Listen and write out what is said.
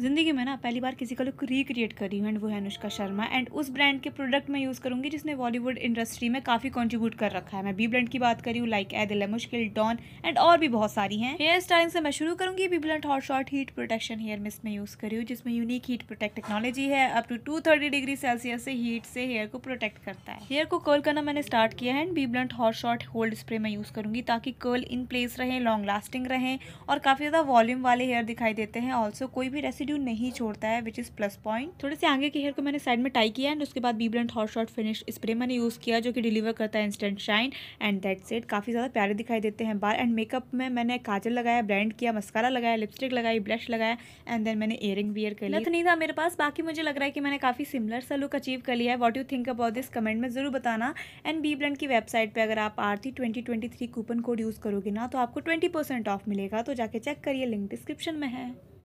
ज़िंदगी में ना पहली बार किसी का लुक रिक्रिएट करी हूँ एंड वो है अनुष्का शर्मा एंड उस ब्रांड के प्रोडक्ट मैं यूज़ करूँगी जिसने बॉलीवुड इंडस्ट्री में काफ़ी कॉन्ट्रीब्यूट कर रखा है मैं बी ब्रांड की बात करी हूँ लाइक ए दिल मुश्किल डॉन एंड और भी बहुत सारी हैं हेयर स्टाइलिंग से मैं शुरू करूँगी B brand hot shot heat protection hair mist में यूज़ करी हूँ जिसमें यूनिक हीट प्रोटेक्ट टेक्नोलॉजी है up to two thirty degree Celsius से हीट से हेयर को प्रोटेक्ट करता है हेयर को कर्ल करना मैंने स्टार्ट किया है and B brand hot shot hold spray मैं यूज़ करूँगी ताकि कर्ल इन प्लेस रहें लॉन्ग लास्टिंग रहें और काफ़ी ज़्यादा वॉल्यूम वाले हेयर दिखाई देते हैं ऑल्सो कोई भी रेसिड रेसिड्यू नहीं छोड़ता है विच इज़ प्लस पॉइंट थोड़े से आगे के हेयर को मैंने साइड में टाई किया एंड उसके बाद B blunt hot shot finish spray मैंने यूज़ किया जो कि डिलीवर करता है instant shine and that set काफ़ी ज़्यादा प्यारे दिखाई देते हैं बार एंड मेकअप में मैंने काजल लगाया ब्रांड किया मस्कारा लगाया लिपस्टिक लगाई ब्लश लगाया एंड देन मैंने इयर रिंग वियर कर तो नहीं था मेरे पास बाकी मुझे लग रहा है कि मैंने काफ़ी सिमिलर सा लुक अचीव कर लिया है what you think about this comment में ज़रूर बताना एंड बी ब्लंड की वेबसाइट पर अगर आप Aarti twenty twenty three coupon code use करोगे ना तो आपको ट्वेंटी परसेंट ऑफ मिलेगा तो जाके चेक करिए लिंक डिस्क्रिप्शन में है